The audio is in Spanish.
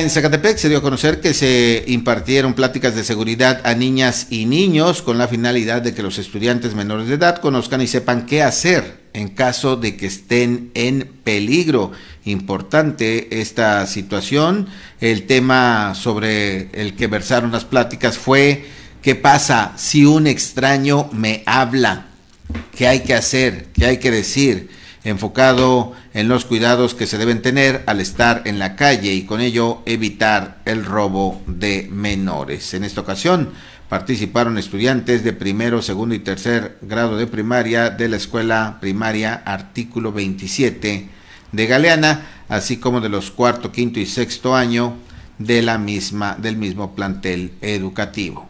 En Zacatepec se dio a conocer que se impartieron pláticas de seguridad a niñas y niños con la finalidad de que los estudiantes menores de edad conozcan y sepan qué hacer en caso de que estén en peligro. Importante esta situación. El tema sobre el que versaron las pláticas fue qué pasa si un extraño me habla, qué hay que hacer, qué hay que decir enfocado en los cuidados que se deben tener al estar en la calle y con ello evitar el robo de menores. En esta ocasión participaron estudiantes de primero, segundo y tercer grado de primaria de la escuela primaria artículo 27 de Galeana, así como de los cuarto, quinto y sexto año de la misma del mismo plantel educativo.